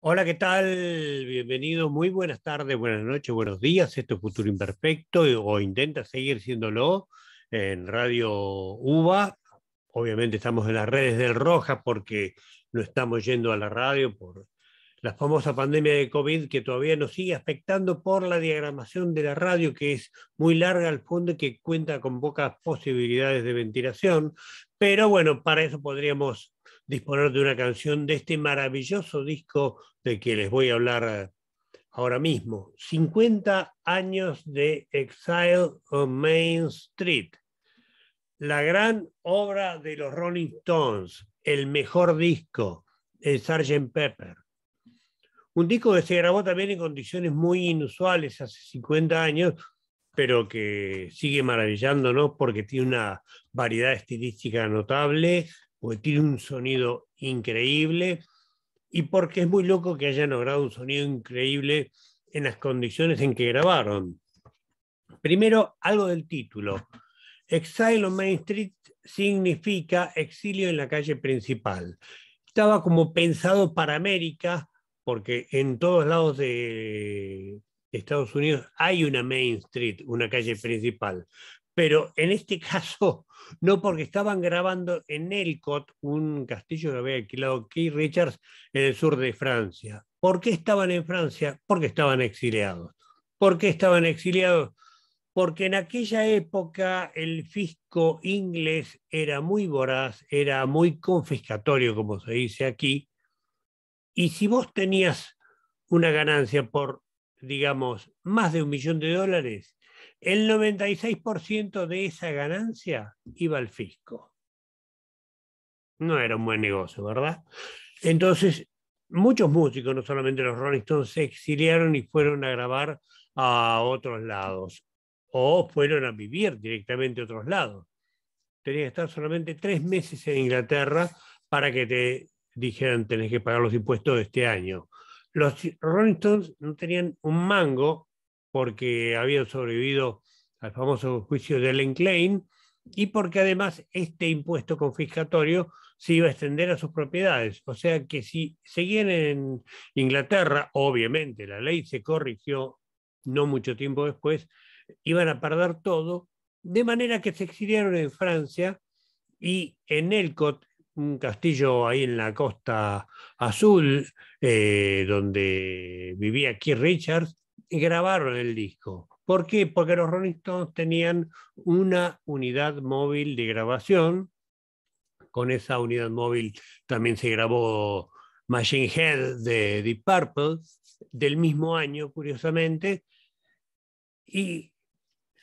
Hola, ¿qué tal? Bienvenido, muy buenas tardes, buenas noches, buenos días. Esto es Futuro Imperfecto eh, o intenta seguir siéndolo en Radio Uva. Obviamente estamos en las redes del Roja porque no estamos yendo a la radio por la famosa pandemia de COVID que todavía nos sigue afectando por la diagramación de la radio que es muy larga al fondo y que cuenta con pocas posibilidades de ventilación. Pero bueno, para eso podríamos disponer de una canción de este maravilloso disco de que les voy a hablar eh, ahora mismo. 50 años de Exile on Main Street, la gran obra de los Rolling Stones, el mejor disco, el Sgt. Pepper. Un disco que se grabó también en condiciones muy inusuales hace 50 años, pero que sigue maravillándonos porque tiene una variedad estilística notable, porque tiene un sonido increíble y porque es muy loco que hayan logrado un sonido increíble en las condiciones en que grabaron. Primero, algo del título. Exile on Main Street significa exilio en la calle principal. Estaba como pensado para América, porque en todos lados de Estados Unidos hay una Main Street, una calle principal pero en este caso no porque estaban grabando en Elcot, un castillo que había alquilado Keith Richards en el sur de Francia. ¿Por qué estaban en Francia? Porque estaban exiliados. ¿Por qué estaban exiliados? Porque en aquella época el fisco inglés era muy voraz, era muy confiscatorio, como se dice aquí, y si vos tenías una ganancia por, digamos, más de un millón de dólares, el 96% de esa ganancia iba al fisco. No era un buen negocio, ¿verdad? Entonces, muchos músicos, no solamente los Rolling Stones, se exiliaron y fueron a grabar a otros lados o fueron a vivir directamente a otros lados. Tenías que estar solamente tres meses en Inglaterra para que te dijeran tenés que pagar los impuestos de este año. Los Rolling Stones no tenían un mango porque habían sobrevivido al famoso juicio de Ellen y porque además este impuesto confiscatorio se iba a extender a sus propiedades. O sea que si seguían en Inglaterra, obviamente la ley se corrigió no mucho tiempo después, iban a perder todo, de manera que se exiliaron en Francia y en Elcot, un castillo ahí en la costa azul, eh, donde vivía Keith Richards, grabaron el disco. ¿Por qué? Porque los Rolling Stones tenían una unidad móvil de grabación. Con esa unidad móvil también se grabó Machine Head de Deep Purple, del mismo año, curiosamente. Y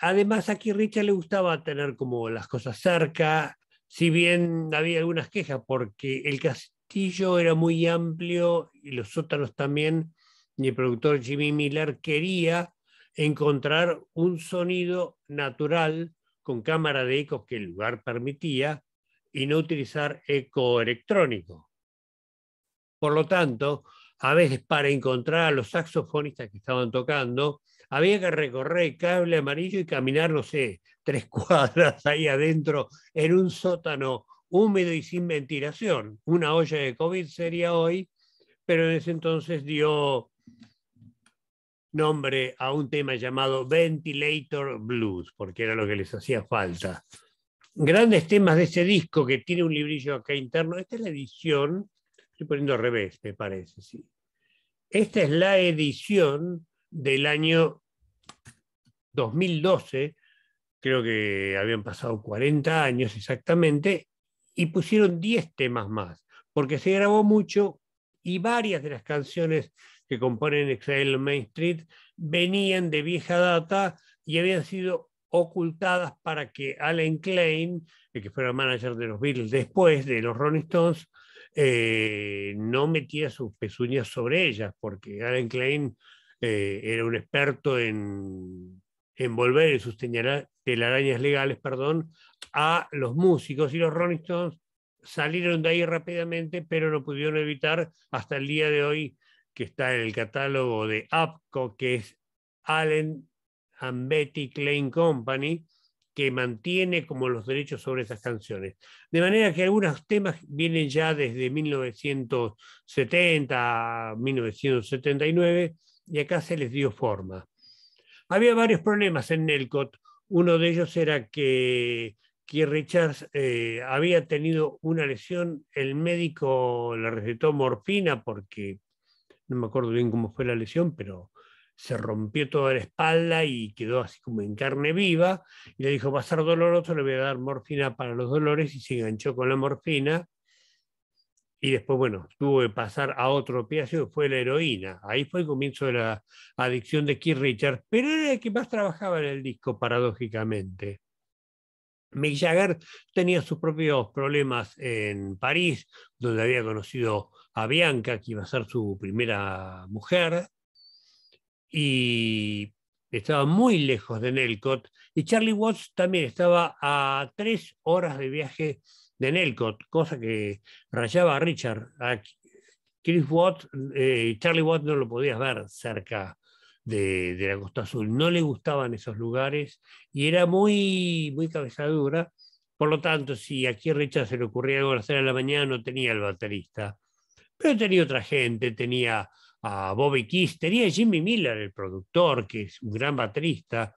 además aquí Richard le gustaba tener como las cosas cerca, si bien había algunas quejas porque el castillo era muy amplio y los sótanos también, el productor Jimmy Miller quería encontrar un sonido natural con cámara de ecos que el lugar permitía y no utilizar eco electrónico. Por lo tanto, a veces para encontrar a los saxofonistas que estaban tocando, había que recorrer el cable amarillo y caminar, no sé, tres cuadras ahí adentro en un sótano húmedo y sin ventilación. Una olla de COVID sería hoy, pero en ese entonces dio nombre a un tema llamado Ventilator Blues, porque era lo que les hacía falta. Grandes temas de ese disco que tiene un librillo acá interno. Esta es la edición, estoy poniendo al revés, me parece, sí. Esta es la edición del año 2012, creo que habían pasado 40 años exactamente, y pusieron 10 temas más, porque se grabó mucho y varias de las canciones que componen Excel en Main Street venían de vieja data y habían sido ocultadas para que Alan Klein, el que fuera manager de los Beatles después de los Rolling Stones, eh, no metiera sus pezuñas sobre ellas, porque Alan Klein eh, era un experto en envolver en sus telarañas legales perdón, a los músicos y los Rolling Stones salieron de ahí rápidamente, pero no pudieron evitar hasta el día de hoy que está en el catálogo de APCO, que es Allen and Betty Klein Company, que mantiene como los derechos sobre esas canciones. De manera que algunos temas vienen ya desde 1970 1979 y acá se les dio forma. Había varios problemas en Nelcott. Uno de ellos era que que Richards eh, había tenido una lesión, el médico le recetó morfina porque no me acuerdo bien cómo fue la lesión, pero se rompió toda la espalda y quedó así como en carne viva, y le dijo, va a ser doloroso, le voy a dar morfina para los dolores, y se enganchó con la morfina, y después, bueno, tuvo que pasar a otro opiáceo, fue la heroína. Ahí fue el comienzo de la adicción de Keith Richards, pero era el que más trabajaba en el disco, paradójicamente. Mick Jagger tenía sus propios problemas en París, donde había conocido a Bianca, que iba a ser su primera mujer, y estaba muy lejos de Nelcott. Y Charlie Watts también estaba a tres horas de viaje de Nelcott, cosa que rayaba a Richard. A Chris Watts, eh, y Charlie Watts no lo podías ver cerca de, la Costa Azul. No le gustaban esos lugares y era muy, muy cabezadura. Por lo tanto, si aquí Richard se le ocurría algo a las 3 de la mañana, no tenía el baterista. Pero tenía otra gente, tenía a Bobby Kiss, tenía a Jimmy Miller, el productor, que es un gran baterista.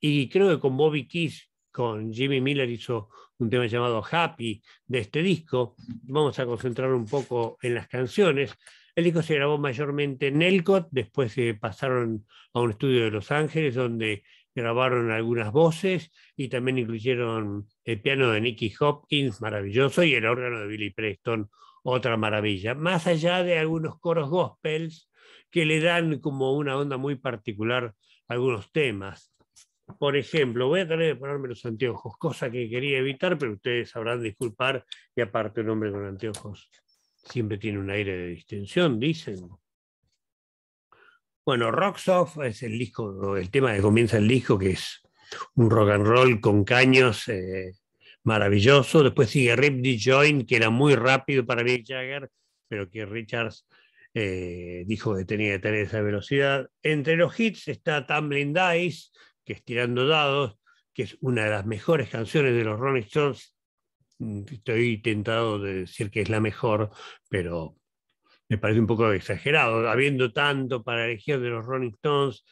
Y creo que con Bobby Kiss, con Jimmy Miller hizo un tema llamado Happy de este disco. Vamos a concentrar un poco en las canciones. El disco se grabó mayormente en Elcott, después se pasaron a un estudio de Los Ángeles donde grabaron algunas voces y también incluyeron el piano de Nicky Hopkins, maravilloso, y el órgano de Billy Preston, otra maravilla. Más allá de algunos coros gospels que le dan como una onda muy particular a algunos temas. Por ejemplo, voy a tratar de ponerme los anteojos, cosa que quería evitar, pero ustedes sabrán disculpar, y aparte un hombre con anteojos siempre tiene un aire de distensión, dicen. Bueno, Rock Soft es el disco, el tema que comienza el disco, que es un rock and roll con caños eh, maravilloso. Después sigue Rip D. Join, que era muy rápido para Mick Jagger, pero que Richards eh, dijo que tenía que tener esa velocidad. Entre los hits está Tumbling Dice, que es Tirando Dados, que es una de las mejores canciones de los Rolling Stones Mm, estoy tentado de decir que es la mejor, pero me parece un poco exagerado, habiendo tanto para elegir de los Rolling Stones.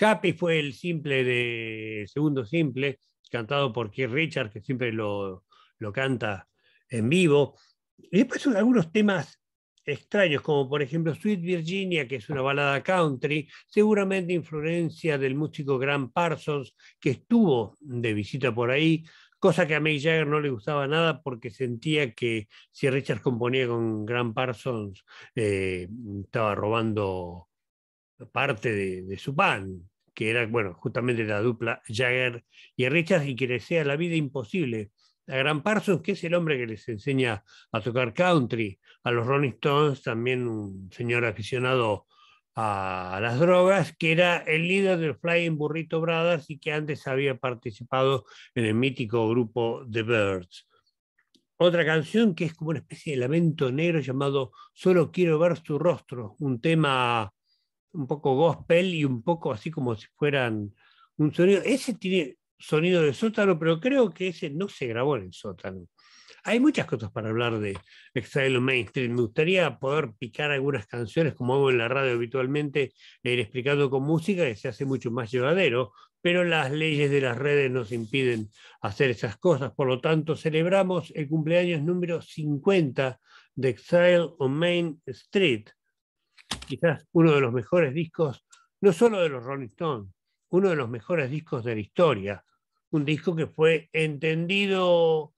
Happy fue el simple de segundo simple, cantado por Keith Richards, que siempre lo, lo canta en vivo. Y después son algunos temas extraños, como por ejemplo Sweet Virginia, que es una balada country, seguramente influencia del músico Grant Parsons, que estuvo de visita por ahí, cosa que a Mick Jagger no le gustaba nada porque sentía que si Richards componía con Grant Parsons, eh, estaba robando parte de, su pan, que era, bueno, justamente la dupla Jagger y Richards, y que le sea la vida imposible a Gran Parsons, que es el hombre que les enseña a tocar country, a los Rolling Stones, también un señor aficionado a las drogas, que era el líder del Flying Burrito Brothers y que antes había participado en el mítico grupo The Birds. Otra canción que es como una especie de lamento negro llamado Solo quiero ver Su rostro, un tema un poco gospel y un poco así como si fueran un sonido. Ese tiene sonido de sótano, pero creo que ese no se grabó en el sótano. Hay muchas cosas para hablar de Exile on Main Street. Me gustaría poder picar algunas canciones, como hago en la radio habitualmente, e ir explicando con música que se hace mucho más llevadero, pero las leyes de las redes nos impiden hacer esas cosas. Por lo tanto, celebramos el cumpleaños número 50 de Exile on Main Street. Quizás uno de los mejores discos, no solo de los Rolling Stones, uno de los mejores discos de la historia un disco que fue entendido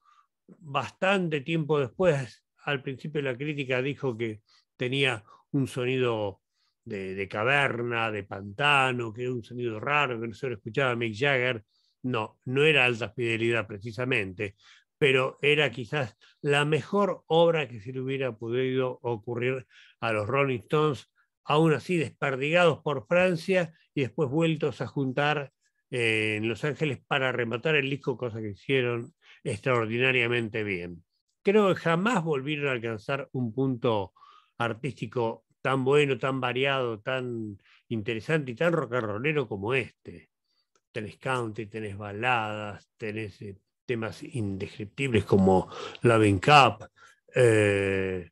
bastante tiempo después. Al principio la crítica dijo que tenía un sonido de, caverna, de pantano, que era un sonido raro, que no se lo escuchaba Mick Jagger. No, no era alta fidelidad precisamente, pero era quizás la mejor obra que se le hubiera podido ocurrir a los Rolling Stones, aún así desperdigados por Francia y después vueltos a juntar en Los Ángeles para rematar el disco, cosa que hicieron extraordinariamente bien. Creo que jamás volvieron a alcanzar un punto artístico tan bueno, tan variado, tan interesante y tan rock como este. Tenés country, tenés baladas, tenés eh, temas indescriptibles como Loving Cup, eh,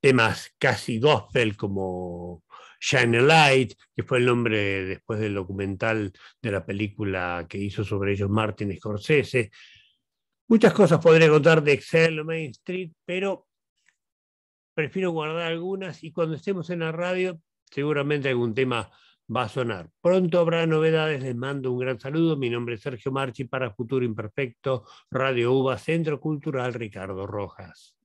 temas casi gospel como Shine a Light, que fue el nombre después del documental de la película que hizo sobre ellos Martin Scorsese. Muchas cosas podré contar de Excel o Main Street, pero prefiero guardar algunas y cuando estemos en la radio seguramente algún tema va a sonar. Pronto habrá novedades, les mando un gran saludo. Mi nombre es Sergio Marchi para Futuro Imperfecto, Radio UBA, Centro Cultural Ricardo Rojas.